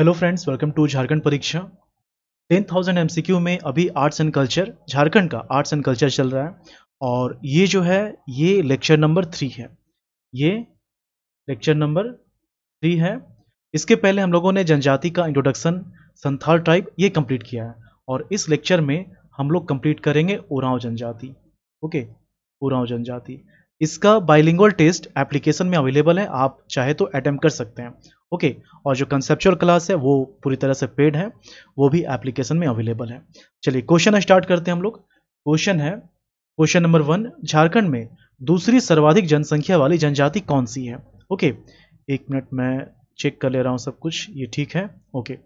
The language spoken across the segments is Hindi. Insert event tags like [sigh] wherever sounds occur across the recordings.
hello friends welcome to Jharkhand परीक्षा टेन थाउजेंड एम में अभी आर्ट्स एंड कल्चर झारखंड का आर्ट्स एंड कल्चर चल रहा है और ये जो है ये लेक्चर नंबर थ्री है ये लेक्चर नंबर थ्री है इसके पहले हम लोगों ने जनजाति का इंट्रोडक्शन संथाल ट्राइब ये कंप्लीट किया है और इस लेक्चर में हम लोग कंप्लीट करेंगे उराव जनजाति ओके उराव जनजाति इसका बाइलिंगल टेस्ट एप्लीकेशन में अवेलेबल है आप चाहे तो अटैम्प्ट कर सकते हैं ओके okay, और जो कंसेप्चुअल क्लास है वो पूरी तरह से पेड है वो भी एप्लीकेशन में अवेलेबल है चलिए क्वेश्चन स्टार्ट करते हैं हम लोग क्वेश्चन है क्वेश्चन नंबर वन झारखंड में दूसरी सर्वाधिक जनसंख्या वाली जनजाति कौन सी है ओके okay, एक मिनट मैं चेक कर ले रहा हूँ सब कुछ ये ठीक है ओके okay,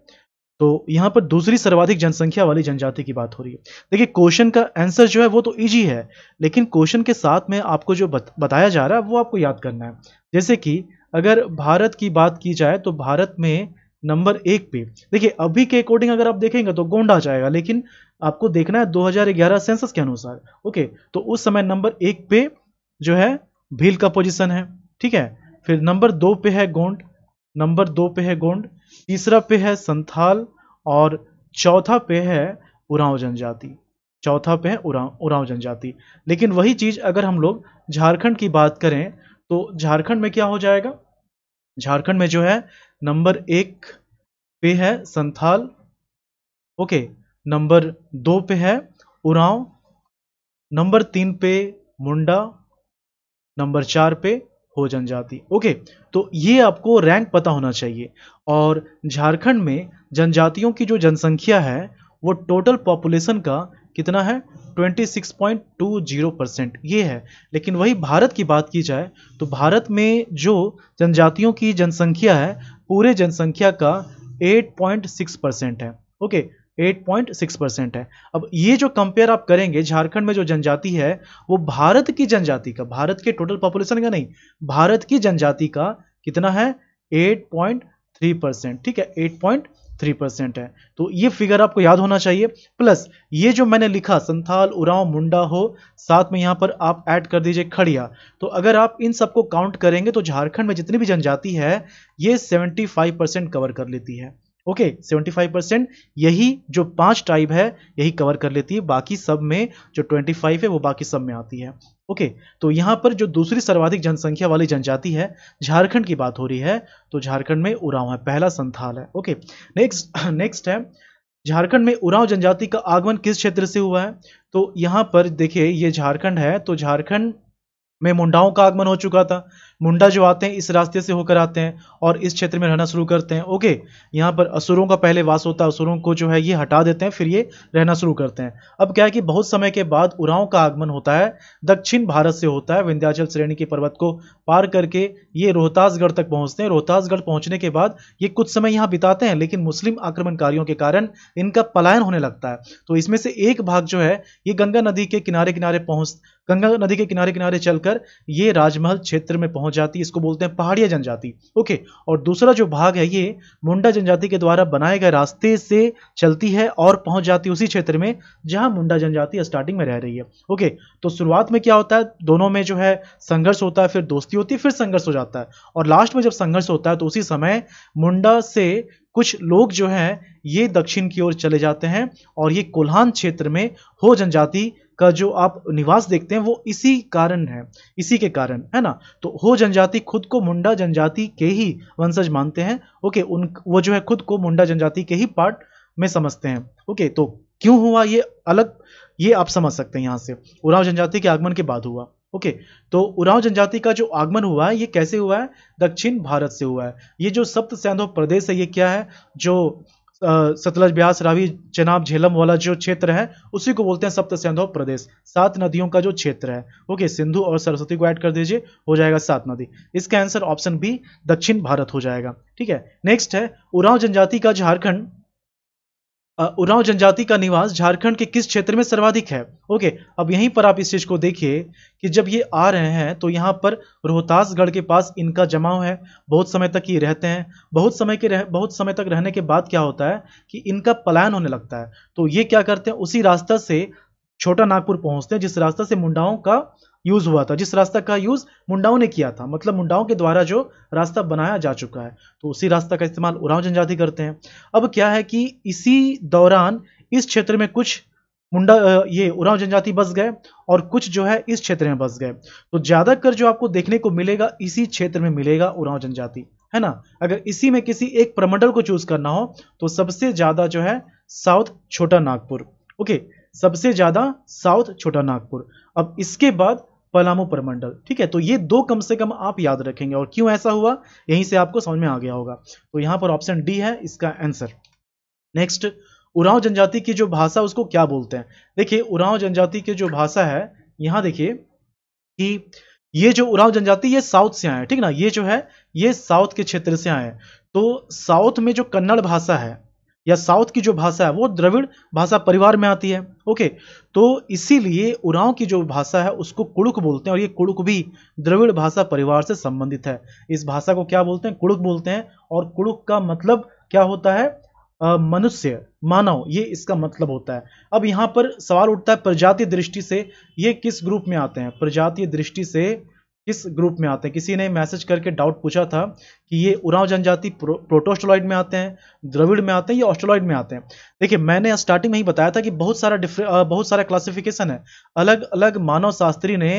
तो यहाँ पर दूसरी सर्वाधिक जनसंख्या वाली जनजाति की बात हो रही है देखिए क्वेश्चन का आंसर जो है वो तो इजी है लेकिन क्वेश्चन के साथ में आपको जो बत, बताया जा रहा है वो आपको याद करना है जैसे कि अगर भारत की बात की जाए तो भारत में नंबर एक पे देखिए अभी के अकॉर्डिंग अगर आप देखेंगे तो गोंडा जाएगा लेकिन आपको देखना है 2011 सेंसस के अनुसार ओके तो उस समय नंबर एक पे जो है भील का पोजिशन है ठीक है फिर नंबर दो पे है गोंड नंबर दो पे है गोंड तीसरा पे है संथाल और चौथा पे है उराव जनजाति चौथा पे है उराव उराव जनजाति लेकिन वही चीज अगर हम लोग झारखंड की बात करें तो झारखंड में क्या हो जाएगा झारखंड में जो है नंबर एक पे है संथाल ओके नंबर दो पे है उराव नंबर तीन पे मुंडा नंबर चार पे हो जनजाति ओके तो ये आपको रैंक पता होना चाहिए और झारखंड में जनजातियों की जो जनसंख्या है वो टोटल पॉपुलेशन का कितना है 26.20 परसेंट ये है लेकिन वही भारत की बात की जाए तो भारत में जो जनजातियों की जनसंख्या है पूरे जनसंख्या का 8.6 परसेंट है ओके 8.6 परसेंट है अब ये जो कंपेयर आप करेंगे झारखंड में जो जनजाति है वो भारत की जनजाति का भारत के टोटल पॉपुलेशन का नहीं भारत की जनजाति का कितना है 8.3 परसेंट ठीक है 8.3 परसेंट है तो ये फिगर आपको याद होना चाहिए प्लस ये जो मैंने लिखा संथाल उराव मुंडा हो साथ में यहाँ पर आप ऐड कर दीजिए खड़िया तो अगर आप इन सबको काउंट करेंगे तो झारखंड में जितनी भी जनजाति है ये सेवेंटी परसेंट कवर कर लेती है ओके सेवेंटी फाइव परसेंट यही जो पांच टाइप है यही कवर कर लेती है बाकी सब में जो ट्वेंटी फाइव है वो बाकी सब में आती है ओके तो यहां पर जो दूसरी सर्वाधिक जनसंख्या वाली जनजाति है झारखंड की बात हो रही है तो झारखंड में उराव है पहला संथाल है ओके नेक्स्ट नेक्स्ट [clears throat] है झारखंड में उराव जनजाति का आगमन किस क्षेत्र से हुआ है तो यहां पर देखिए ये झारखंड है तो झारखंड में मुंडाओं का आगमन हो चुका था मुंडा जो आते हैं इस रास्ते से होकर आते हैं और इस क्षेत्र में रहना शुरू करते हैं ओके यहाँ पर असुरों का पहले वास होता है असुरों को जो है ये हटा देते हैं फिर ये रहना शुरू करते हैं अब क्या है कि बहुत समय के बाद उराव का आगमन होता है दक्षिण भारत से होता है विंध्याचल श्रेणी के पर्वत को पार करके ये रोहतासगढ़ तक पहुँचते हैं रोहतासगढ़ पहुँचने के बाद ये कुछ समय यहाँ बिताते हैं लेकिन मुस्लिम आक्रमणकारियों के कारण इनका पलायन होने लगता है तो इसमें से एक भाग जो है ये गंगा नदी के किनारे किनारे पहुँच गंगा नदी के किनारे किनारे चलकर ये राजमहल क्षेत्र में पहुंच हो इसको बोलते हैं पहाड़िया जनजाति ओके और दूसरा जो भाग है ये मुंडा जनजाति के द्वारा बनाए गए रास्ते से चलती है और पहुंच जाती है उसी क्षेत्र में जहां मुंडा जनजाति स्टार्टिंग में रह रही है ओके तो शुरुआत में क्या होता है दोनों में जो है संघर्ष होता है फिर दोस्ती होती है फिर संघर्ष हो जाता है और लास्ट में जब संघर्ष होता है तो उसी समय मुंडा से कुछ लोग जो हैं ये दक्षिण की ओर चले जाते हैं और ये कोल्हान क्षेत्र में हो जनजाति का जो आप निवास देखते हैं वो इसी कारण है इसी के कारण है ना तो हो जनजाति खुद को मुंडा जनजाति के ही वंशज मानते हैं ओके उन वो जो है खुद को मुंडा जनजाति के ही पार्ट में समझते हैं ओके तो क्यों हुआ ये अलग ये आप समझ सकते हैं यहाँ से उराव जनजाति के आगमन के बाद हुआ ओके तो उराव जनजाति का जो आगमन हुआ है ये कैसे हुआ है दक्षिण भारत से हुआ है ये जो सप्त सिंधु प्रदेश है ये क्या है जो सतलज ब्यास रावी चेनाब झेलम वाला जो क्षेत्र है उसी को बोलते हैं सप्त सिंधु प्रदेश सात नदियों का जो क्षेत्र है ओके सिंधु और सरस्वती को ऐड कर दीजिए हो जाएगा सात नदी इसका आंसर ऑप्शन बी दक्षिण भारत हो जाएगा ठीक है नेक्स्ट है उरांव जनजाति का झारखंड उरांव जनजाति का निवास झारखंड के किस क्षेत्र में सर्वाधिक है ओके अब यहीं पर आप इस चीज को देखिए कि जब ये आ रहे हैं तो यहाँ पर रोहतासगढ़ के पास इनका जमाव है बहुत समय तक ये रहते हैं बहुत समय के रह बहुत समय तक रहने के बाद क्या होता है कि इनका पलायन होने लगता है तो ये क्या करते हैं उसी रास्ता से छोटा नागपुर पहुंचते हैं जिस रास्ता से मुंडाओं का यूज हुआ था जिस रास्ता का यूज मुंडाओं ने किया था मतलब मुंडाओं के द्वारा जो रास्ता बनाया जा चुका है तो उसी रास्ता का इस्तेमाल उड़ाव जनजाति करते हैं अब क्या है कि इसी दौरान इस क्षेत्र में कुछ मुंडा ये उड़ाव जनजाति बस गए और कुछ जो है इस क्षेत्र में बस गए तो ज्यादातर जो आपको देखने को मिलेगा इसी क्षेत्र में मिलेगा उरांव जनजाति है ना अगर इसी में किसी एक प्रमंडल को चूज करना हो तो सबसे ज्यादा जो है साउथ छोटा नागपुर ओके सबसे ज्यादा साउथ छोटा नागपुर अब इसके बाद पलामू परमंडल ठीक है तो ये दो कम से कम आप याद रखेंगे और क्यों ऐसा हुआ यहीं से आपको समझ में आ गया होगा तो यहां पर ऑप्शन डी है इसका आंसर नेक्स्ट उराव जनजाति की जो भाषा उसको क्या बोलते हैं देखिए उराव जनजाति की जो भाषा है यहां देखिए कि ये जो उराव जनजाति ये साउथ से आए हैं ठीक ना ये जो है ये साउथ के क्षेत्र से आए हैं तो साउथ में जो कन्नड़ भाषा है या साउथ की जो भाषा है वो द्रविड़ भाषा परिवार में आती है ओके तो इसीलिए उरांव की जो भाषा है उसको कुड़ुक बोलते हैं और ये कुड़ुक भी द्रविड़ भाषा परिवार से संबंधित है इस भाषा को क्या बोलते हैं कुड़ुक बोलते हैं और कुड़ुक का मतलब क्या होता है मनुष्य मानव ये इसका मतलब होता है अब यहाँ पर सवाल उठता है प्रजातीय दृष्टि से ये किस ग्रुप में आते हैं प्रजातीय दृष्टि से किस ग्रुप में आते हैं किसी ने मैसेज करके डाउट पूछा था कि ये उराव जनजाति प्रो, प्रोटोस्टोलॉइड में आते हैं द्रविड़ में आते हैं या ऑस्ट्रोलॉइड में आते हैं देखिए मैंने स्टार्टिंग में ही बताया था कि बहुत सारा डिफरें बहुत सारा क्लासिफिकेशन है अलग अलग मानव शास्त्री ने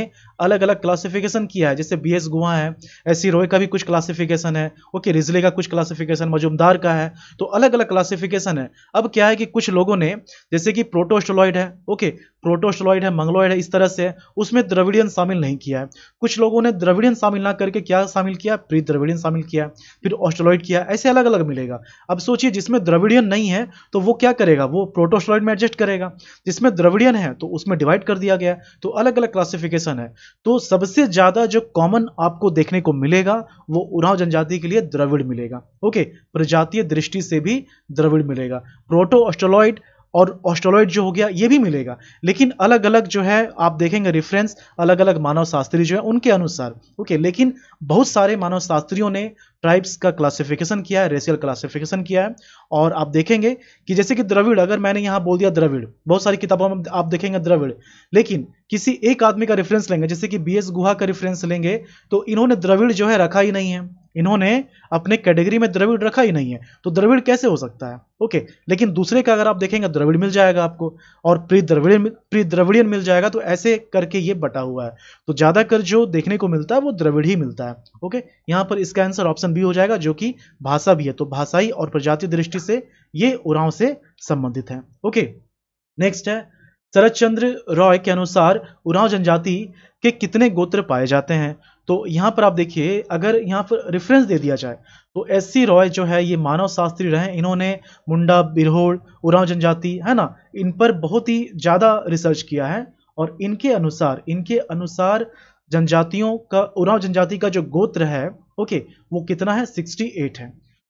अलग अलग क्लासिफिकेशन किया है जैसे बी एस गुहा है एस सी रोय का भी कुछ क्लासिफिकेशन है ओके रिजले का कुछ क्लासिफिकेशन मजुमदार का है तो अलग अलग क्लासिफिकेशन है अब क्या है कि कुछ लोगों ने जैसे कि प्रोटोस्टोलॉइड है ओके प्रोटोस्टलॉइड है मंगलॉइड है इस तरह से उसमें द्रविडियन शामिल नहीं किया है कुछ लोगों ने द्रविडियन शामिल ना करके क्या शामिल किया प्री द्रविडियन शामिल किया फिर ऑस्ट्रोलॉइड किया ऐसे अलग अलग मिलेगा अब सोचिए जिसमें द्रविडियन नहीं है तो वो क्या करेगा वो प्रोटोस्टलॉइड में एडजस्ट करेगा जिसमें द्रविडियन है तो उसमें डिवाइड कर दिया गया तो अलग अलग क्लासिफिकेशन है तो सबसे ज़्यादा जो कॉमन आपको देखने को मिलेगा वो उराव जनजाति के लिए द्रविड़ मिलेगा ओके प्रजातीय दृष्टि से भी द्रविड़ मिलेगा प्रोटो ऑस्ट्रोलॉइड और ऑस्ट्रोलॉइड जो हो गया ये भी मिलेगा लेकिन अलग अलग जो है आप देखेंगे रेफरेंस अलग अलग मानव शास्त्री जो है उनके अनुसार ओके लेकिन बहुत सारे मानव शास्त्रियों ने ट्राइब्स का क्लासिफिकेशन किया है रेशियल क्लासिफिकेशन किया है और आप देखेंगे कि जैसे कि द्रविड़ अगर मैंने यहाँ बोल दिया द्रविड़ बहुत सारी किताबों में आप देखेंगे द्रविड़ लेकिन किसी एक आदमी का रेफरेंस लेंगे जैसे कि बी एस गुहा का रेफरेंस लेंगे तो इन्होंने द्रविड़ जो है रखा ही नहीं है इन्होंने अपने कैटेगरी में द्रविड़ रखा ही नहीं है तो द्रविड़ कैसे हो सकता है ओके लेकिन दूसरे का अगर आप देखेंगे द्रविड़ मिल जाएगा आपको और प्री द्रविड़ प्री द्रविड़ियन मिल जाएगा तो ऐसे करके ये बटा हुआ है तो ज्यादातर जो देखने को मिलता है वो द्रविड़ ही मिलता है ओके यहाँ पर इसका आंसर ऑप्शन बी हो जाएगा जो कि भाषा भी है तो भाषाई और प्रजाति दृष्टि से ये उराव से संबंधित है ओके नेक्स्ट है शरत चंद्र रॉय के अनुसार उराव जनजाति के कितने गोत्र पाए जाते हैं तो यहाँ पर आप देखिए अगर यहाँ पर रेफरेंस दे दिया जाए तो एस सी रॉय जो है ये मानव शास्त्री रहे इन्होंने मुंडा बिरहोड़ उरांव जनजाति है ना इन पर बहुत ही ज़्यादा रिसर्च किया है और इनके अनुसार इनके अनुसार जनजातियों का उरांव जनजाति का जो गोत्र है ओके वो कितना है 68 है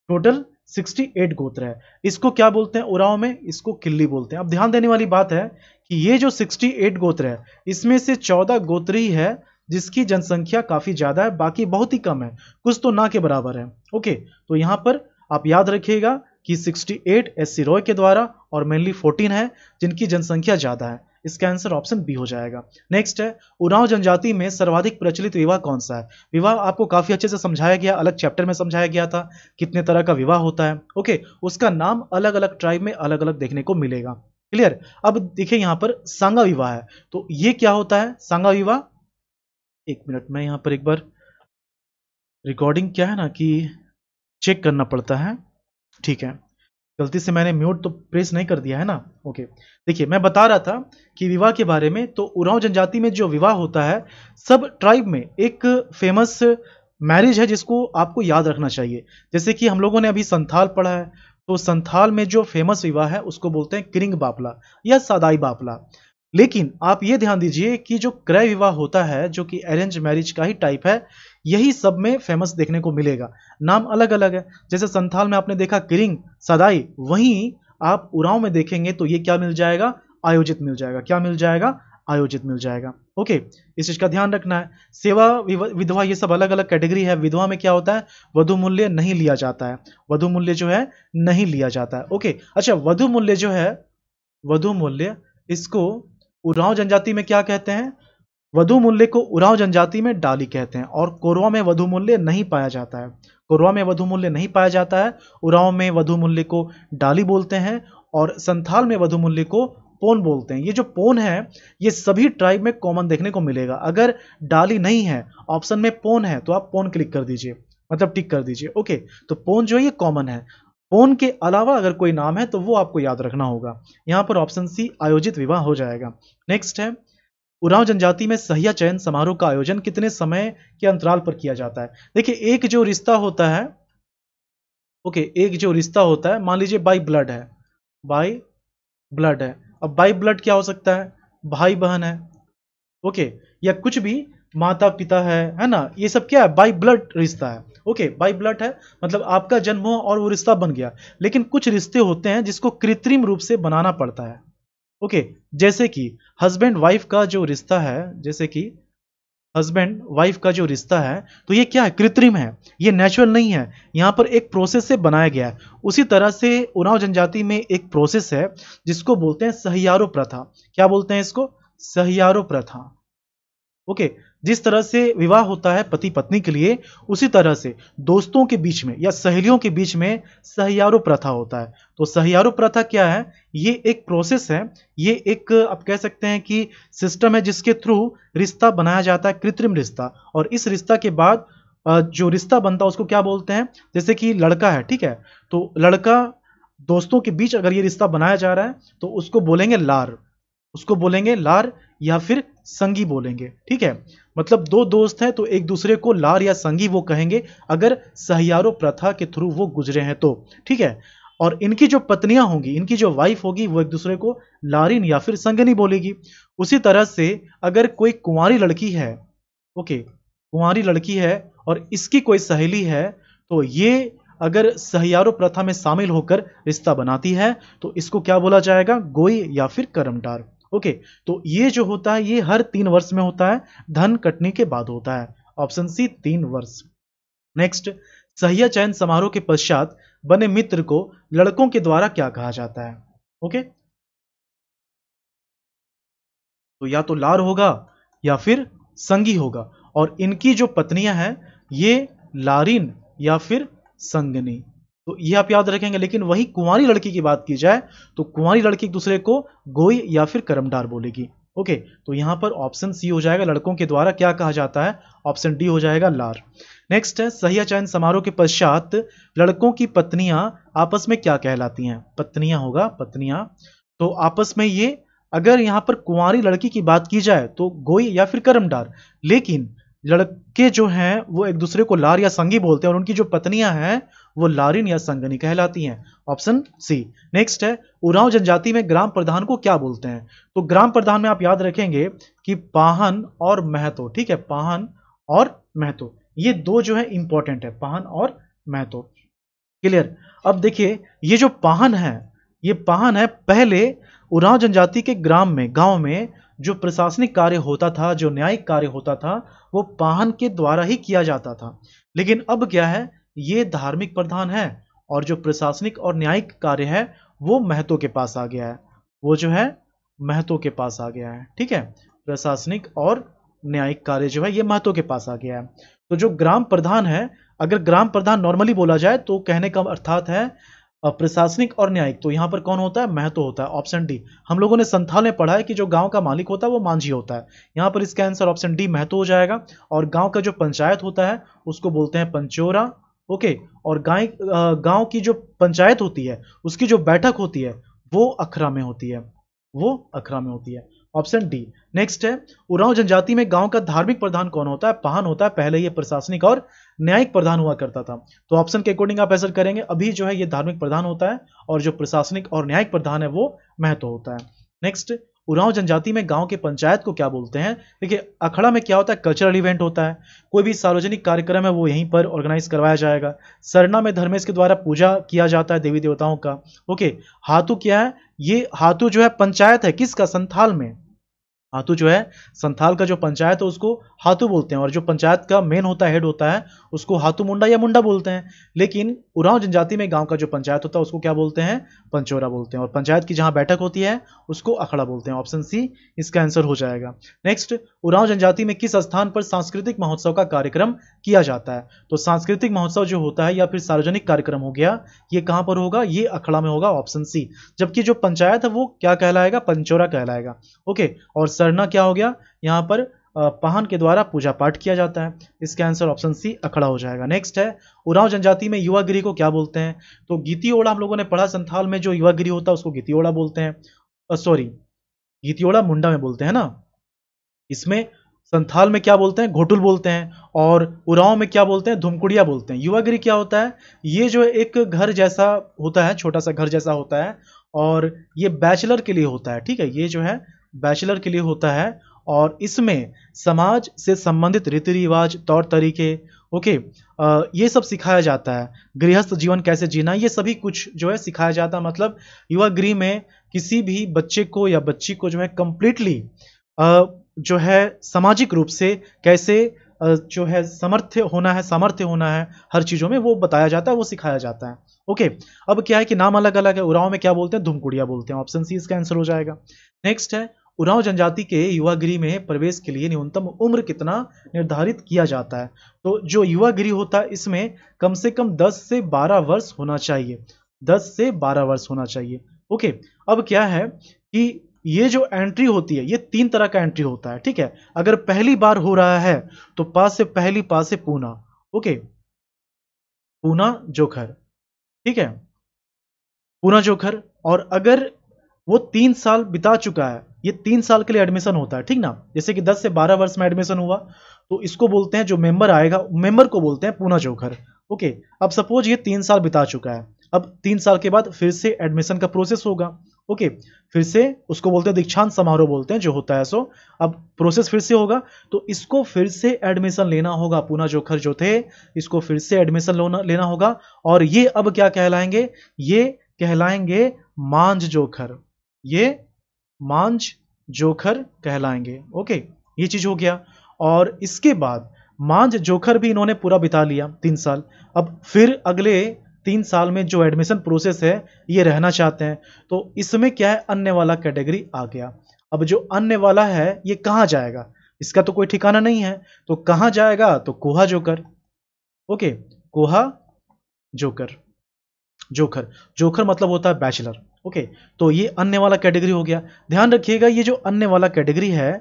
टोटल 68 गोत्र है इसको क्या बोलते हैं उराव में इसको किल्ली बोलते हैं अब ध्यान देने वाली बात है कि ये जो 68 गोत्र है इसमें से 14 गोत्र ही है जिसकी जनसंख्या काफ़ी ज़्यादा है बाकी बहुत ही कम है कुछ तो ना के बराबर है ओके तो यहाँ पर आप याद रखिएगा कि 68 एट एस सी रॉय के द्वारा और मेनली 14 है जिनकी जनसंख्या ज़्यादा है इसका आंसर ऑप्शन बी हो जाएगा नेक्स्ट है उराव जनजाति में सर्वाधिक प्रचलित विवाह कौन सा है विवाह आपको काफी अच्छे से समझाया गया अलग चैप्टर में समझाया गया था कितने तरह का विवाह होता है ओके उसका नाम अलग अलग ट्राइब में अलग अलग देखने को मिलेगा क्लियर अब देखिए यहाँ पर सांगा विवाह है तो ये क्या होता है सांगा विवाह एक मिनट में यहाँ पर एक बार रिकॉर्डिंग क्या है ना कि चेक करना पड़ता है ठीक है गलती से मैंने म्यूट तो प्रेस नहीं कर दिया है ना ओके देखिए मैं बता रहा था कि विवाह के बारे में तो उराव जनजाति में जो विवाह होता है सब ट्राइब में एक फेमस मैरिज है जिसको आपको याद रखना चाहिए जैसे कि हम लोगों ने अभी संथाल पढ़ा है तो संथाल में जो फेमस विवाह है उसको बोलते हैं किरिंग बापला या सादाई बापला लेकिन आप ये ध्यान दीजिए कि जो क्रय विवाह होता है जो कि अरेंज मैरिज का ही टाइप है यही सब में फेमस देखने को मिलेगा नाम अलग अलग है जैसे संथाल में आपने देखा किरिंग सदाई वहीं आप उराव में देखेंगे तो ये क्या मिल जाएगा आयोजित मिल जाएगा क्या मिल जाएगा आयोजित मिल जाएगा ओके इस चीज का ध्यान रखना है सेवा विधवा ये सब अलग अलग कैटेगरी है विधवा में क्या होता है वधु मूल्य नहीं लिया जाता है वधु मूल्य जो है नहीं लिया जाता है ओके अच्छा वधु मूल्य जो है वधु मूल्य इसको उरांव जनजाति में क्या कहते हैं वधु मूल्य को उराव जनजाति में डाली कहते हैं और कोरवा में वधु मूल्य नहीं पाया जाता है कोरवा में वधु मूल्य नहीं पाया जाता है उराव में वधु मूल्य को डाली बोलते हैं और संथाल में वधु मूल्य को पोन बोलते हैं ये जो पोन है ये सभी ट्राइब में कॉमन देखने को मिलेगा अगर डाली नहीं है ऑप्शन में पोन है तो आप पोन क्लिक कर दीजिए मतलब टिक कर दीजिए ओके तो पोन जो है ये कॉमन है फोन के अलावा अगर कोई नाम है तो वो आपको याद रखना होगा यहाँ पर ऑप्शन सी आयोजित विवाह हो जाएगा नेक्स्ट है उराव जनजाति में सहिया चयन समारोह का आयोजन कितने समय के अंतराल पर किया जाता है देखिए एक जो रिश्ता होता है ओके एक जो रिश्ता होता है मान लीजिए बाई ब्लड है बाई ब्लड है अब बाई ब्लड क्या हो सकता है भाई बहन है ओके या कुछ भी माता पिता है है ना ये सब क्या है बाई ब्लड रिश्ता है ओके बाई ब्लड है मतलब आपका जन्म हुआ और वो रिश्ता बन गया लेकिन कुछ रिश्ते होते हैं जिसको कृत्रिम रूप से बनाना पड़ता है ओके okay, जैसे कि हस्बैंड वाइफ का जो रिश्ता है जैसे कि हस्बैंड वाइफ का जो रिश्ता है तो ये क्या है कृत्रिम है ये नेचुरल नहीं है यहाँ पर एक प्रोसेस से बनाया गया है उसी तरह से उनाव जनजाति में एक प्रोसेस है जिसको बोलते हैं सहियारो प्रथा क्या बोलते हैं इसको सहियारो प्रथा ओके okay, जिस तरह से विवाह होता है पति पत्नी के लिए उसी तरह से दोस्तों के बीच में या सहेलियों के बीच में सहयारो प्रथा होता है तो सहयारो प्रथा क्या है ये एक प्रोसेस है ये एक आप कह सकते हैं कि सिस्टम है जिसके थ्रू रिश्ता बनाया जाता है कृत्रिम रिश्ता और इस रिश्ता के बाद जो रिश्ता बनता है उसको क्या बोलते हैं जैसे कि लड़का है ठीक है तो लड़का दोस्तों के बीच अगर ये रिश्ता बनाया जा रहा है तो उसको बोलेंगे लार उसको बोलेंगे लार या फिर संगी बोलेंगे ठीक है मतलब दो दोस्त हैं तो एक दूसरे को लार या संगी वो कहेंगे अगर सहियारो प्रथा के थ्रू वो गुजरे हैं तो ठीक है और इनकी जो पत्नियां होंगी इनकी जो वाइफ होगी वो एक दूसरे को लारिन या फिर संगनी बोलेगी उसी तरह से अगर कोई कुंवारी लड़की है ओके कुंवारी लड़की है और इसकी कोई सहेली है तो ये अगर सहयारो प्रथा में शामिल होकर रिश्ता बनाती है तो इसको क्या बोला जाएगा गोई या फिर करमटार ओके तो ये जो होता है ये हर तीन वर्ष में होता है धन कटने के बाद होता है ऑप्शन सी तीन वर्ष नेक्स्ट सहिया चयन समारोह के पश्चात बने मित्र को लड़कों के द्वारा क्या कहा जाता है ओके तो या तो लार होगा या फिर संगी होगा और इनकी जो पत्नियां हैं ये लारिन या फिर संगनी तो ये आप याद रखेंगे लेकिन वही कुंवारी लड़की की बात की जाए तो कुंवारी लड़की एक दूसरे को गोई या फिर करमडार बोलेगी ओके तो यहां पर ऑप्शन सी हो जाएगा लड़कों के द्वारा क्या कहा जाता है ऑप्शन डी हो जाएगा लार नेक्स्ट है सहिया चयन समारोह के पश्चात लड़कों की पत्नियां आपस में क्या कहलाती हैं पत्नियां होगा पत्नियां तो आपस में ये अगर यहां पर कुंवारी लड़की की बात की जाए तो गोई या फिर करमडार लेकिन लड़के जो हैं वो एक दूसरे को लार या संगी बोलते हैं और उनकी जो पत्नियां हैं वो लारिन या संगनी कहलाती हैं ऑप्शन सी नेक्स्ट है उराव जनजाति में ग्राम प्रधान को क्या बोलते हैं तो ग्राम प्रधान में आप याद रखेंगे कि पाहन और महतो ठीक है पाहन और महतो ये दो जो है इंपॉर्टेंट है पाहन और महतो क्लियर अब देखिए ये जो पाहन है ये पाहन है पहले उराव जनजाति के ग्राम में गांव में जो प्रशासनिक कार्य होता था जो न्यायिक कार्य होता था वो पाहन के द्वारा ही किया जाता था लेकिन अब क्या है ये धार्मिक प्रधान है और जो प्रशासनिक और न्यायिक कार्य है वो महतो के पास आ गया है वो जो है महतो के पास आ गया है ठीक है प्रशासनिक और न्यायिक कार्य जो है ये महतो के पास आ गया है तो जो ग्राम प्रधान है अगर ग्राम प्रधान नॉर्मली बोला जाए तो कहने का अर्थात है प्रशासनिक और न्यायिक तो यहाँ पर कौन होता है महत्व होता है ऑप्शन डी हम लोगों ने संथाल में पढ़ा है कि जो गांव का मालिक होता है वो मांझी होता है यहाँ पर इसका आंसर ऑप्शन डी महत्व हो जाएगा और गांव का जो पंचायत होता है उसको बोलते हैं पंचोरा ओके और गाय गांव की जो पंचायत होती है उसकी जो बैठक होती है वो अखरा में होती है वो अखरा में होती है ऑप्शन डी नेक्स्ट है उरांव जनजाति में गांव का धार्मिक प्रधान कौन होता है पहान होता है पहले ये प्रशासनिक और न्यायिक प्रधान हुआ करता था तो ऑप्शन के अकॉर्डिंग आप ऐसा करेंगे अभी जो है ये धार्मिक प्रधान होता है और जो प्रशासनिक और न्यायिक प्रधान है वो महत्व होता है नेक्स्ट उरांव जनजाति में गांव के पंचायत को क्या बोलते हैं देखिए अखड़ा में क्या होता है कल्चरल इवेंट होता है कोई भी सार्वजनिक कार्यक्रम है वो यहीं पर ऑर्गेनाइज करवाया जाएगा सरना में धर्मेश के द्वारा पूजा किया जाता है देवी देवताओं का ओके हाथू क्या है ये हाथू जो है पंचायत है किसका संथाल में हाथू जो है संथाल का जो पंचायत है उसको हाथू बोलते हैं और जो पंचायत का मेन होता है हेड होता है उसको हाथू मुंडा या मुंडा बोलते हैं लेकिन उराव जनजाति में गांव का जो पंचायत होता है उसको क्या बोलते हैं पंचोरा बोलते हैं और पंचायत की जहां बैठक होती है उसको अखड़ा बोलते हैं ऑप्शन सी इसका आंसर हो जाएगा नेक्स्ट उराव जनजाति में किस स्थान पर सांस्कृतिक महोत्सव का कार्यक्रम किया जाता है तो सांस्कृतिक महोत्सव जो होता है या फिर सार्वजनिक कार्यक्रम हो गया ये कहां पर होगा ये अखड़ा में होगा ऑप्शन सी जबकि जो पंचायत है वो क्या कहलाएगा पंचोरा कहलाएगा ओके और सरना क्या हो गया यहाँ पर पाहन के द्वारा पूजा पाठ किया जाता है इसका आंसर ऑप्शन सी अखड़ा हो जाएगा नेक्स्ट है उराव जनजाति में युवागिरी को क्या बोलते हैं तो गीती ओड़ा हम लोगों ने पढ़ा संथाल में जो युवागिरी होता है उसको गीती ओड़ा बोलते हैं सॉरी गीती ओड़ा मुंडा में बोलते हैं ना इसमें संथाल में क्या बोलते हैं घोटुल बोलते हैं और उराव में क्या बोलते हैं धुमकुड़िया बोलते हैं युवागिरी क्या होता है ये जो एक घर जैसा होता है छोटा सा घर जैसा होता है और ये बैचलर के लिए होता है ठीक है ये जो है बैचलर के लिए होता है और इसमें समाज से संबंधित रीति रिवाज तौर तरीके ओके आ, ये सब सिखाया जाता है गृहस्थ जीवन कैसे जीना ये सभी कुछ जो है सिखाया जाता है मतलब युवा गृह में किसी भी बच्चे को या बच्ची को जो है कंप्लीटली जो है सामाजिक रूप से कैसे जो है समर्थ्य होना है सामर्थ्य होना है हर चीज़ों में वो बताया जाता है वो सिखाया जाता है ओके अब क्या है कि नाम अलग अलग है उराव में क्या बोलते हैं धुमकुड़िया बोलते हैं ऑप्शन सी इसका आंसर हो जाएगा नेक्स्ट है उरांव जनजाति के युवा गृह में प्रवेश के लिए न्यूनतम उम्र कितना निर्धारित किया जाता है तो जो युवा गृह होता है इसमें कम से कम 10 से 12 वर्ष होना चाहिए 10 से 12 वर्ष होना चाहिए ओके अब क्या है कि ये जो एंट्री होती है ये तीन तरह का एंट्री होता है ठीक है अगर पहली बार हो रहा है तो पास से पहली पास से पूना ओके पूना जोखर ठीक है पूना जोखर और अगर वो तीन साल बिता चुका है ये तीन साल के लिए एडमिशन होता है ठीक ना जैसे कि 10 से 12 वर्ष में एडमिशन हुआ तो इसको बोलते हैं जो मेंबर आएगा मेंबर को बोलते हैं पूना जोखर ओके अब सपोज ये तीन साल बिता चुका है अब तीन साल के बाद फिर से एडमिशन का प्रोसेस होगा ओके फिर से उसको बोलते हैं दीक्षांत समारोह बोलते हैं जो होता है सो अब प्रोसेस फिर से होगा तो इसको फिर से एडमिशन लेना होगा पूना जोखर जो थे इसको फिर से एडमिशन लेना होगा और ये अब क्या कहलाएंगे ये कहलाएंगे मांझ जोखर ये मांझ जोखर कहलाएंगे ओके ये चीज हो गया और इसके बाद मांझ जोखर भी इन्होंने पूरा बिता लिया तीन साल अब फिर अगले तीन साल में जो एडमिशन प्रोसेस है ये रहना चाहते हैं तो इसमें क्या है अन्य वाला कैटेगरी आ गया अब जो अन्य वाला है ये कहाँ जाएगा इसका तो कोई ठिकाना नहीं है तो कहाँ जाएगा तो कोहा जोकर ओके कोहा जोकर जोखर जोखर मतलब होता है बैचलर ओके तो ये अन्य वाला कैटेगरी हो गया ध्यान रखिएगा ये जो अन्य वाला कैटेगरी है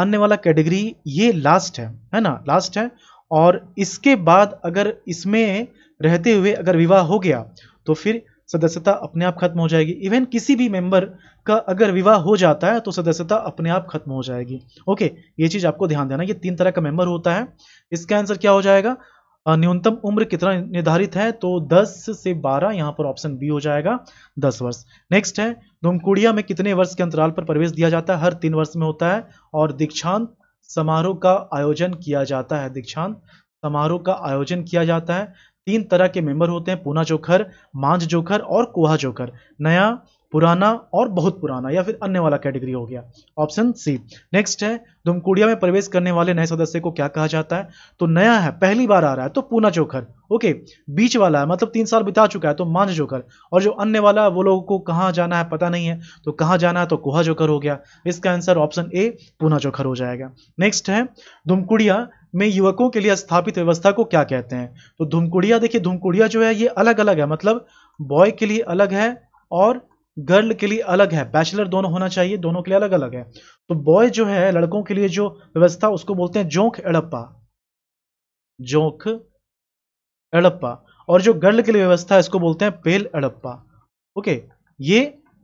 अन्य वाला कैटेगरी ये लास्ट है है ना लास्ट है और इसके बाद अगर इसमें रहते हुए अगर विवाह हो गया तो फिर सदस्यता अपने आप खत्म हो जाएगी इवन किसी भी मेंबर का अगर विवाह हो जाता है तो सदस्यता अपने आप खत्म हो जाएगी ओके ये चीज आपको ध्यान देना ये तीन तरह का मेंबर होता है इसका आंसर क्या हो जाएगा न्यूनतम उम्र कितना निर्धारित है तो 10 से 12 यहाँ पर ऑप्शन बी हो जाएगा 10 वर्ष नेक्स्ट है धूमकुड़िया में कितने वर्ष के अंतराल पर प्रवेश दिया जाता है हर तीन वर्ष में होता है और दीक्षांत समारोह का आयोजन किया जाता है दीक्षांत समारोह का आयोजन किया जाता है तीन तरह के मेंबर होते हैं पूना जोखर मांझ जोखर और कोहा जोखर नया पुराना और बहुत पुराना या फिर अन्य वाला कैटेगरी हो गया ऑप्शन सी नेक्स्ट है धुमकुड़िया में प्रवेश करने वाले नए सदस्य को क्या कहा जाता है तो नया है पहली बार आ रहा है तो पूना चोखर ओके बीच वाला है मतलब तीन साल बिता चुका है तो मांझ जोकर और जो अन्य वाला है वो लोगों को कहाँ जाना है पता नहीं है तो कहाँ जाना है तो कोहा जोकर हो गया इसका आंसर ऑप्शन ए पूना चोखर हो जाएगा नेक्स्ट है धुमकुड़िया में युवकों के लिए स्थापित व्यवस्था को क्या कहते हैं तो धुमकुड़िया देखिए धुमकुड़िया जो है ये अलग अलग है मतलब बॉय के लिए अलग है और गर्ल के लिए अलग है बैचलर दोनों होना चाहिए दोनों के लिए अलग अलग है तो बॉय जो है लड़कों के लिए जो व्यवस्था उसको बोलते हैं जोंक एड़प्पा जोंक एड़प्पा और जो गर्ल के लिए व्यवस्था है इसको बोलते हैं पेल एड़प्पा ओके ये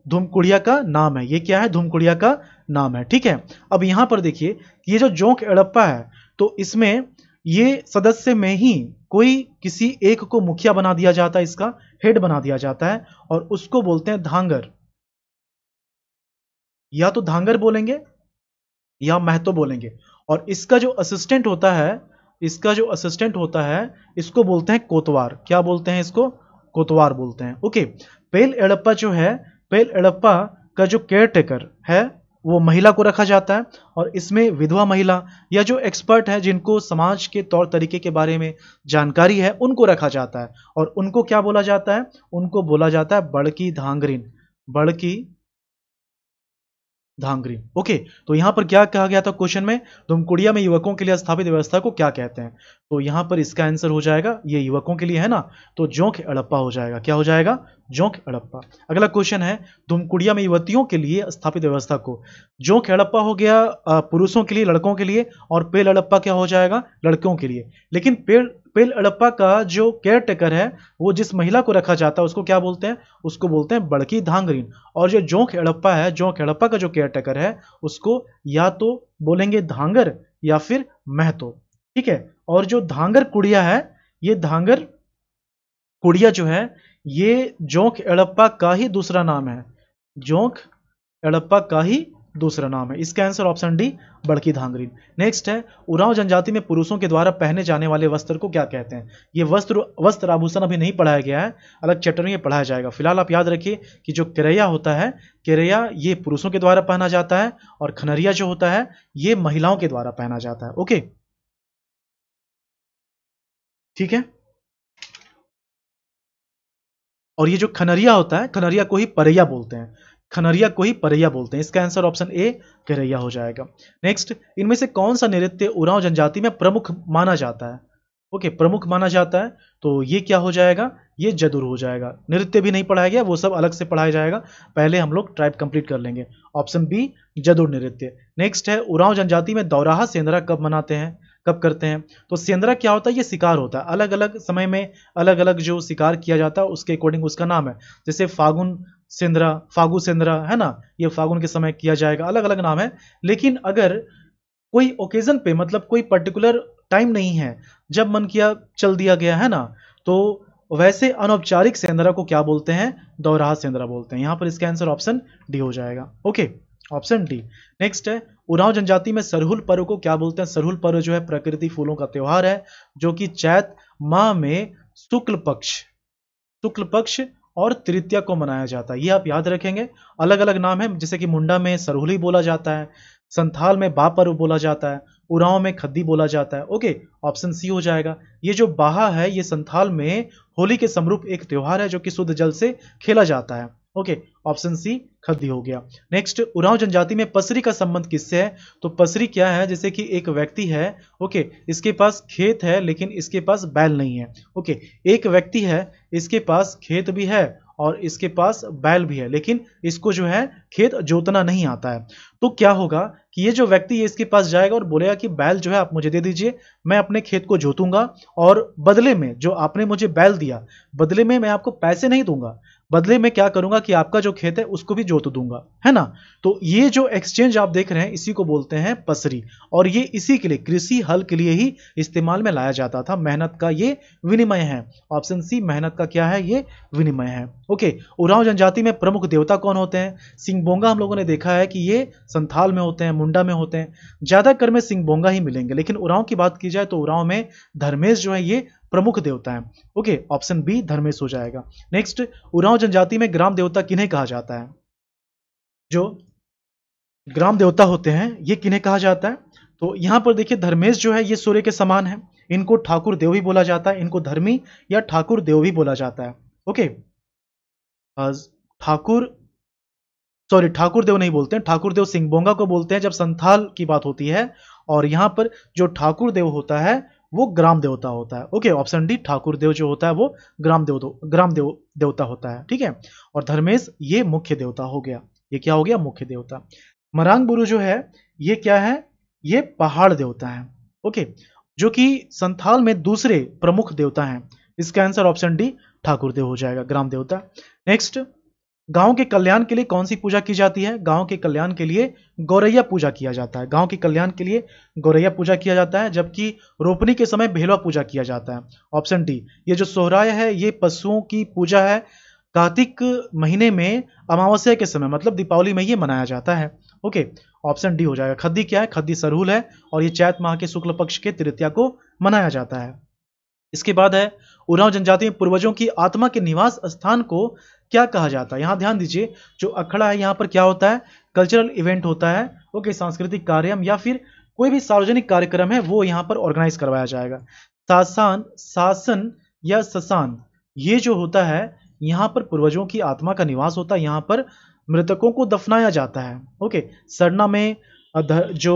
धूमकुड़िया का नाम है ये क्या है धूमकुड़िया का नाम है ठीक है अब यहां पर देखिए ये जो जोंक एड़प्पा है तो इसमें ये सदस्य में ही कोई किसी एक को मुखिया बना दिया जाता है इसका हेड बना दिया जाता है और उसको बोलते हैं धांगर या तो धांगर बोलेंगे या महतो बोलेंगे और इसका जो असिस्टेंट होता है इसका जो असिस्टेंट होता है इसको बोलते हैं कोतवार क्या बोलते हैं इसको कोतवार बोलते हैं ओके पेल एड़प्पा जो है पेल एड़प्पा का जो केयर टेकर है वो महिला को रखा जाता है और इसमें विधवा महिला या जो एक्सपर्ट है जिनको समाज के तौर तरीके के बारे में जानकारी है उनको रखा जाता है और उनको क्या बोला जाता है उनको बोला जाता है बड़की धांगरीन बड़की धांगरी ओके तो यहां पर क्या कहा गया था क्वेश्चन में धुमकुड़िया तो में युवकों के लिए स्थापित व्यवस्था को क्या कहते हैं तो यहां पर इसका आंसर हो जाएगा ये युवकों के लिए है ना तो जोंक अड़प्पा हो जाएगा क्या हो जाएगा जोंक अड़प्पा अगला क्वेश्चन है धुमकुड़िया में युवतियों के लिए स्थापित व्यवस्था को जोंक अड़प्पा हो गया पुरुषों के लिए लड़कों के लिए और पेड़ अड़प्पा क्या हो जाएगा लड़कियों के लिए लेकिन पेड़ पेल अड़प्पा का जो केयर टेकर है वो जिस महिला को रखा जाता है उसको क्या बोलते हैं उसको बोलते हैं बड़की धांगरीन और जो जोंक अड़प्पा है जोंक अड़प्पा का जो केयर टेकर है उसको या तो बोलेंगे धांगर या फिर महतो ठीक है और जो धांगर कुड़िया है ये धांगर कुड़िया जो है ये जोंक अड़प्पा का ही दूसरा नाम है जोंक अड़प्पा का ही दूसरा नाम है इसका आंसर ऑप्शन डी बड़की धांगरी नेक्स्ट है उराव जनजाति में पुरुषों के द्वारा पहने जाने वाले वस्त्र को क्या कहते हैं ये वस्त्र वस्त्र आभूषण अभी नहीं पढ़ाया गया है अलग चैप्टर में पढ़ाया जाएगा फिलहाल आप याद रखिए कि जो किरैया होता है किरैया ये पुरुषों के द्वारा पहना जाता है और खनरिया जो होता है ये महिलाओं के द्वारा पहना जाता है ओके ठीक है और ये जो खनरिया होता है खनरिया को ही परैया बोलते हैं खनरिया को ही परैया बोलते हैं इसका आंसर ऑप्शन ए करैया हो जाएगा नेक्स्ट इनमें से कौन सा नृत्य उरांव जनजाति में प्रमुख माना जाता है ओके प्रमुख माना जाता है तो ये क्या हो जाएगा ये जदुर हो जाएगा नृत्य भी नहीं पढ़ाया गया वो सब अलग से पढ़ाया जाएगा पहले हम लोग ट्राइब कंप्लीट कर लेंगे ऑप्शन बी जदुर नृत्य नेक्स्ट है उरांव जनजाति में दौराहा सेंद्रा कब मनाते हैं कब करते हैं तो सेंद्रा क्या होता है ये शिकार होता है अलग अलग समय में अलग अलग जो शिकार किया जाता है उसके अकॉर्डिंग उसका नाम है जैसे फागुन सेंद्रा फागु सेंद्रा है ना ये फागुन के समय किया जाएगा अलग अलग नाम है लेकिन अगर कोई ओकेजन पे मतलब कोई पर्टिकुलर टाइम नहीं है जब मन किया चल दिया गया है ना तो वैसे अनौपचारिक सेंद्रा को क्या बोलते हैं दौराहा सेंद्रा बोलते हैं यहाँ पर इसका आंसर ऑप्शन डी हो जाएगा ओके ऑप्शन डी नेक्स्ट है उनाव जनजाति में सरहुल पर्व को क्या बोलते हैं सरहुल पर्व जो है प्रकृति फूलों का त्योहार है जो कि चैत माह में शुक्ल पक्ष शुक्ल पक्ष और तृतीया को मनाया जाता है ये आप याद रखेंगे अलग अलग नाम है जैसे कि मुंडा में सरहुली बोला जाता है संथाल में बा पर्व बोला जाता है उराव में खद्दी बोला जाता है ओके ऑप्शन सी हो जाएगा ये जो बाहा है ये संथाल में होली के समरूप एक त्यौहार है जो कि शुद्ध जल से खेला जाता है ओके ऑप्शन सी खद्दी हो गया नेक्स्ट उराव जनजाति में पसरी का संबंध किससे है तो पसरी क्या है जैसे कि एक व्यक्ति है ओके इसके पास खेत है लेकिन इसके पास बैल नहीं है ओके एक व्यक्ति है इसके पास खेत भी है और इसके पास बैल भी है लेकिन इसको जो है खेत जोतना नहीं आता है तो क्या होगा कि ये जो व्यक्ति ये इसके पास जाएगा और बोलेगा कि बैल जो है आप मुझे दे दीजिए मैं अपने खेत को जोतूंगा और बदले में जो आपने मुझे बैल दिया बदले में मैं आपको पैसे नहीं दूंगा बदले में क्या करूंगा कि आपका जो खेत है उसको भी जोत दूंगा है ना तो ये जो एक्सचेंज आप देख रहे हैं इसी को बोलते हैं पसरी और ये इसी के लिए कृषि हल के लिए ही इस्तेमाल में लाया जाता था मेहनत का ये विनिमय है ऑप्शन सी मेहनत का क्या है ये विनिमय है ओके उराव जनजाति में प्रमुख देवता कौन होते हैं सिंहबोंगा हम लोगों ने देखा है कि ये संथाल में होते हैं मुंडा में होते हैं ज़्यादा कर में सिंहबोंगा ही मिलेंगे लेकिन उराव की बात की जाए तो उराव में धर्मेश जो है ये प्रमुख देवता है ओके ऑप्शन बी धर्मेश हो जाएगा नेक्स्ट उरांव जनजाति में ग्राम देवता किन्हें कहा जाता है जो ग्राम देवता होते हैं ये किन्हें कहा जाता है तो यहां पर देखिए धर्मेश जो है ये सूर्य के समान है इनको ठाकुर देव भी बोला जाता है इनको धर्मी या ठाकुर देव भी बोला जाता है ओके ठाकुर सॉरी ठाकुर देव नहीं बोलते हैं ठाकुर देव बोंगा को बोलते हैं जब संथाल की बात होती है और यहां पर जो ठाकुर देव होता है वो ग्राम देवता होता है okay option D Thakur Dev जो होता है वो ग्राम देव ग्राम देव देवता होता है ठीक है और धर्मेश ये मुख्य देवता हो गया ये क्या हो गया मुख्य देवता मरांग बुरु जो है ये क्या है ये पहाड़ देवता है ओके जो कि संथाल में दूसरे प्रमुख देवता हैं इसका answer option D Thakur Dev हो जाएगा ग्राम देवता नेक्स्ट गांव के कल्याण के लिए कौन सी पूजा की जाती है गांव के कल्याण के लिए गौरैया पूजा किया जाता है गांव के कल्याण के लिए गौरैया पूजा किया जाता है जबकि रोपनी के समय भेलवा पूजा किया जाता है ऑप्शन डी ये जो सोहराय है ये पशुओं की पूजा है कार्तिक महीने में अमावस्या के समय मतलब दीपावली में ये मनाया जाता है ओके ऑप्शन डी हो जाएगा खद्दी क्या है खद्दी सरहुल है और ये चैत माह के शुक्ल पक्ष के तृतीया को मनाया जाता है इसके बाद है उरांव जनजाति में पूर्वजों की आत्मा के निवास स्थान को क्या कहा जाता है यहां ध्यान दीजिए जो अखड़ा है यहां पर क्या होता है कल्चरल इवेंट होता है ओके सांस्कृतिक कार्यक्रम या फिर कोई भी सार्वजनिक कार्यक्रम है वो यहां पर ऑर्गेनाइज करवाया जाएगा सासान शासन या ससान ये जो होता है यहां पर पूर्वजों की आत्मा का निवास होता है यहां पर मृतकों को दफनाया जाता है ओके सरना में जो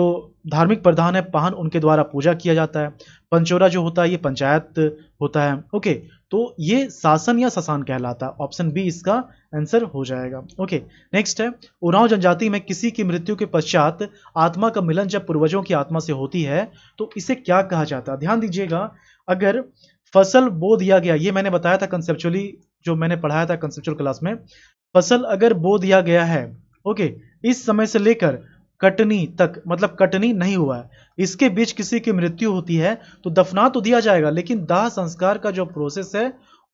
धार्मिक प्रधान है पाहन उनके द्वारा पूजा किया जाता है पंचोरा जो होता है ये पंचायत होता है ओके तो ये शासन या शासन कहलाता है ऑप्शन बी इसका आंसर हो जाएगा ओके नेक्स्ट है उराव जनजाति में किसी की मृत्यु के पश्चात आत्मा का मिलन जब पूर्वजों की आत्मा से होती है तो इसे क्या कहा जाता है ध्यान दीजिएगा अगर फसल बो दिया गया ये मैंने बताया था कंसेप्चुअली जो मैंने पढ़ाया था कंसेप्चुअल क्लास में फसल अगर बो दिया गया है ओके इस समय से लेकर कटनी तक मतलब कटनी नहीं हुआ है इसके बीच किसी की मृत्यु होती है तो दफना तो दिया जाएगा लेकिन दाह संस्कार का जो प्रोसेस है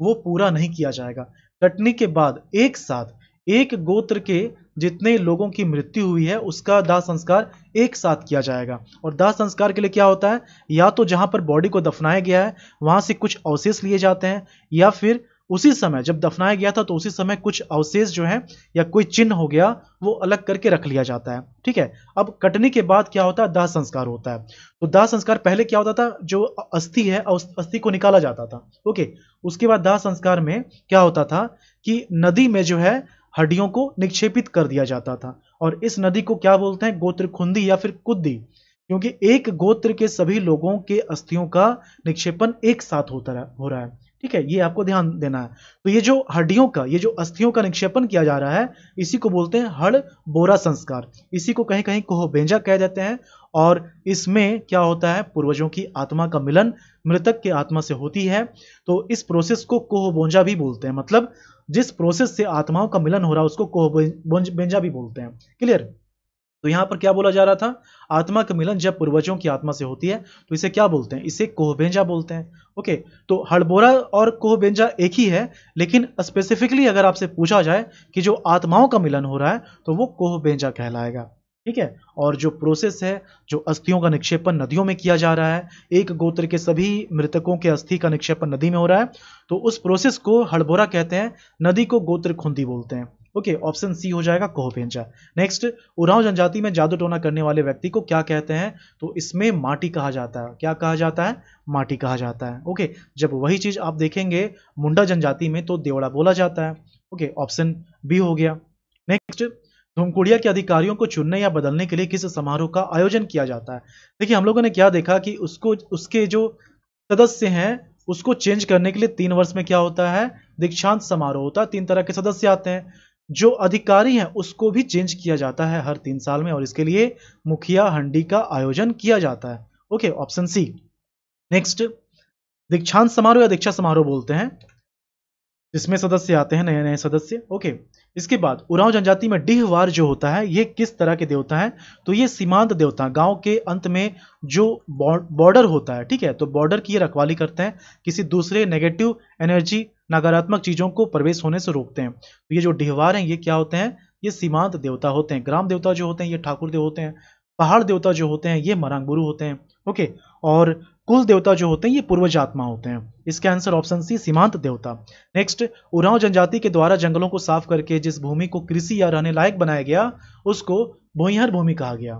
वो पूरा नहीं किया जाएगा कटनी के बाद एक साथ एक गोत्र के जितने लोगों की मृत्यु हुई है उसका दाह संस्कार एक साथ किया जाएगा और दाह संस्कार के लिए क्या होता है या तो जहां पर बॉडी को दफनाया गया है वहां से कुछ अवशेष लिए जाते हैं या फिर उसी समय जब दफनाया गया था तो उसी समय कुछ अवशेष जो है या कोई चिन्ह हो गया वो अलग करके रख लिया जाता है ठीक है अब कटने के बाद क्या होता है दाह संस्कार होता है तो दाह संस्कार पहले क्या होता था जो अस्थि है अस्थि को निकाला जाता था ओके उसके बाद दाह संस्कार में क्या होता था कि नदी में जो है हड्डियों को निक्षेपित कर दिया जाता था और इस नदी को क्या बोलते हैं गोत्र खुंदी या फिर कुद्दी क्योंकि एक गोत्र के सभी लोगों के अस्थियों का निक्षेपण एक साथ होता हो रहा है ठीक है ये आपको ध्यान देना है तो ये जो हड्डियों का ये जो अस्थियों का निक्षेपण किया जा रहा है इसी को बोलते हैं हड़ बोरा संस्कार इसी को कहीं कहीं बेंजा कह देते हैं और इसमें क्या होता है पूर्वजों की आत्मा का मिलन मृतक के आत्मा से होती है तो इस प्रोसेस को बोंजा भी बोलते हैं मतलब जिस प्रोसेस से आत्माओं का मिलन हो रहा है उसको कोह बेंजा भी बोलते हैं क्लियर तो यहां पर क्या बोला जा रहा था आत्मा का मिलन जब पूर्वजों की आत्मा से होती है तो इसे क्या बोलते हैं इसे कोहबेंजा बोलते हैं ओके तो हड़बोरा और कोहबेंजा एक ही है लेकिन स्पेसिफिकली अगर आपसे पूछा जाए कि जो आत्माओं का मिलन हो रहा है तो वो कोहबेंजा कहलाएगा ठीक है और जो प्रोसेस है जो अस्थियों का निक्षेपण नदियों में किया जा रहा है एक गोत्र के सभी मृतकों के अस्थि का निक्षेपण नदी में हो रहा है तो उस प्रोसेस को हड़बोरा कहते हैं नदी को गोत्र खुंदी बोलते हैं ओके ऑप्शन सी हो जाएगा कोहपेंचा नेक्स्ट उराव जनजाति में जादू टोना करने वाले व्यक्ति को क्या कहते हैं तो इसमें माटी कहा जाता है क्या कहा जाता है माटी कहा जाता है ओके जब वही चीज आप देखेंगे मुंडा जनजाति में तो देवड़ा बोला जाता है ओके ऑप्शन बी हो गया नेक्स्ट धूमकुड़िया के अधिकारियों को चुनने या बदलने के लिए किस समारोह का आयोजन किया जाता है देखिए हम लोगों ने क्या देखा कि उसको उसके जो सदस्य हैं उसको चेंज करने के लिए तीन वर्ष में क्या होता है दीक्षांत समारोह होता है तीन तरह के सदस्य आते हैं जो अधिकारी हैं उसको भी चेंज किया जाता है हर तीन साल में और इसके लिए मुखिया हंडी का आयोजन किया जाता है ओके ऑप्शन सी नेक्स्ट दीक्षांत समारोह या दीक्षा समारोह बोलते हैं जिसमें सदस्य आते हैं नए नए सदस्य ओके इसके बाद उराव जनजाति में डिहवार जो होता है ये किस तरह के देवता है तो ये सीमांत देवता गांव के अंत में जो बॉर्डर होता है ठीक है तो बॉर्डर की ये रखवाली करते हैं किसी दूसरे नेगेटिव एनर्जी नकारात्मक चीजों को प्रवेश होने से रोकते हैं तो ये जो डिहवार हैं ये क्या होते हैं ये सीमांत देवता होते हैं ग्राम देवता जो होते हैं ये ठाकुर देव होते हैं पहाड़ देवता जो होते हैं ये गुरु होते हैं ओके और कुल देवता जो होते हैं ये पूर्वज आत्मा होते हैं इसके आंसर ऑप्शन सी सीमांत देवता नेक्स्ट उरांव जनजाति के द्वारा जंगलों को साफ करके जिस भूमि को कृषि या रहने लायक बनाया गया उसको भूहर भूमि कहा गया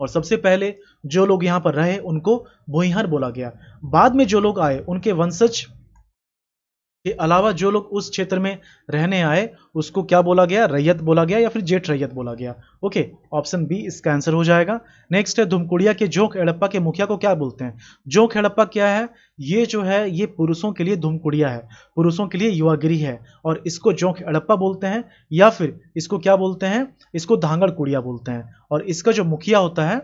और सबसे पहले जो लोग यहाँ पर रहे उनको भूहर बोला गया बाद में जो लोग आए उनके वंशज के अलावा जो लोग उस क्षेत्र में रहने आए उसको क्या बोला गया रैयत बोला गया या फिर जेठ रैयत बोला गया ओके ऑप्शन बी इसका आंसर हो जाएगा नेक्स्ट है धुमकुड़िया के जोंक हड़प्पा के मुखिया को क्या बोलते हैं जोंक हड़प्पा क्या है ये जो है ये पुरुषों के लिए धुमकुड़िया है पुरुषों के लिए युवागिरी है और इसको जोंक हड़प्पा बोलते हैं या फिर इसको क्या बोलते हैं इसको धांगड़ कुड़िया बोलते हैं और इसका जो मुखिया होता है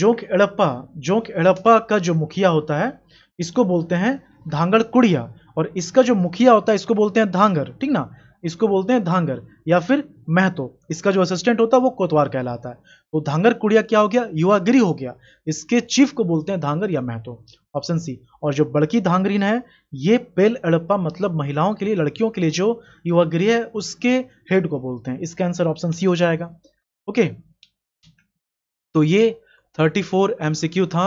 जोंक एड़प्पा जोंक एड़प्पा का जो मुखिया होता है इसको बोलते हैं धांगड़ कुड़िया और इसका जो मुखिया होता है इसको बोलते हैं धांगर ठीक ना इसको बोलते हैं धांगर या फिर महतो इसका जो असिस्टेंट होता है वो कोतवार कहलाता है तो धांगर कुड़िया क्या हो गया युवा गिरी हो गया इसके चीफ को बोलते हैं धांगर या महतो ऑप्शन सी और जो बड़की धांगरीन है ये पेल अड़प्पा मतलब महिलाओं के लिए लड़कियों के लिए जो युवा युवागिरी है उसके हेड को बोलते हैं इसका आंसर ऑप्शन सी हो जाएगा ओके तो ये 34 एमसीक्यू था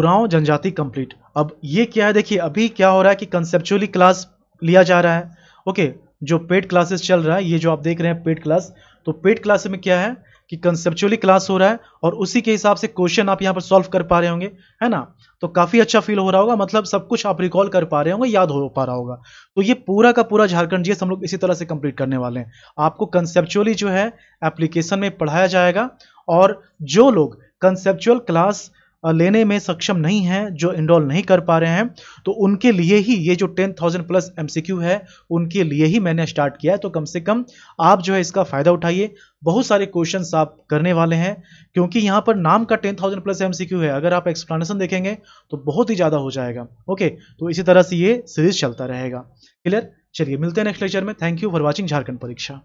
उराव जनजाति कंप्लीट अब ये क्या है देखिए अभी क्या हो रहा है कि कंसेप्चुअली क्लास लिया जा रहा है ओके जो पेड क्लासेस चल रहा है ये जो आप देख रहे हैं पेड क्लास तो पेड क्लास में क्या है कि कंसेप्चुअली क्लास हो रहा है और उसी के हिसाब से क्वेश्चन आप यहाँ पर सॉल्व कर पा रहे होंगे है ना तो काफ़ी अच्छा फील हो रहा होगा मतलब सब कुछ आप रिकॉल कर पा रहे होंगे याद हो पा रहा होगा तो ये पूरा का पूरा झारखंड जी हम लोग इसी तरह से कंप्लीट करने वाले हैं आपको कंसेप्चुअली जो है एप्लीकेशन में पढ़ाया जाएगा और जो लोग कंसेप्चुअल क्लास लेने में सक्षम नहीं है जो इनरोल नहीं कर पा रहे हैं तो उनके लिए ही ये जो टेन थाउजेंड प्लस एम है उनके लिए ही मैंने स्टार्ट किया है तो कम से कम आप जो है इसका फ़ायदा उठाइए बहुत सारे क्वेश्चन आप करने वाले हैं क्योंकि यहाँ पर नाम का टेन थाउजेंड प्लस एम है अगर आप एक्सप्लेनेशन देखेंगे तो बहुत ही ज़्यादा हो जाएगा ओके तो इसी तरह से ये सीरीज चलता रहेगा क्लियर चलिए मिलते हैं नेक्स्ट लेक्चर में thank you for watching Jharkhand परीक्षा